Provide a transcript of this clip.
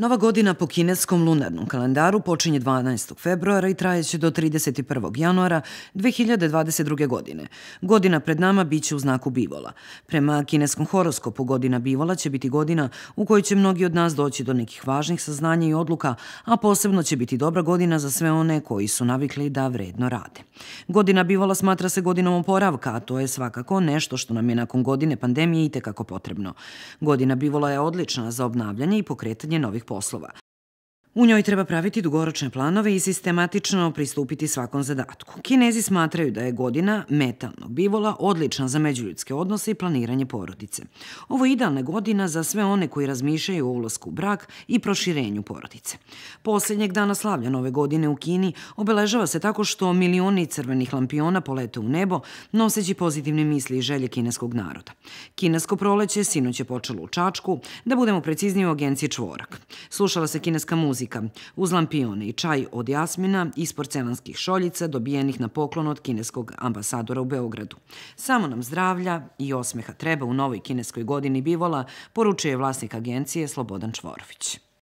Nova godina po kineskom lunarnom kalendaru počinje 12. februara i traje će do 31. januara 2022. godine. Godina pred nama bit će u znaku bivola. Prema kineskom horoskopu godina bivola će biti godina u kojoj će mnogi od nas doći do nekih važnih saznanja i odluka, a posebno će biti dobra godina za sve one koji su navikli da vredno rade. Godina bivola smatra se godinom oporavka, a to je svakako nešto što nam je nakon godine pandemije i tekako potrebno. Godina bivola je odlična za obnavljanje i pokretanje novih poslova. U njoj treba praviti dugoročne planove i sistematično pristupiti svakom zadatku. Kinezi smatraju da je godina metalnog bivola odlična za međuljudske odnose i planiranje porodice. Ovo je idealna godina za sve one koji razmišljaju o ulazku u brak i proširenju porodice. Posljednjeg dana slavlja nove godine u Kini obeležava se tako što milioni crvenih lampiona polete u nebo, noseći pozitivne misli i želje kineskog naroda. Kinesko proleće sinoć je počelo u Čačku, da budemo precizniji u agenciji Čvorak. Slušala se kineska muzika jezika, uz lampione i čaj od jasmina iz porcelanskih šoljica dobijenih na poklon od kineskog ambasadora u Beogradu. Samo nam zdravlja i osmeha treba u novoj kineskoj godini bivola, poručuje vlasnik agencije Slobodan Čvorović.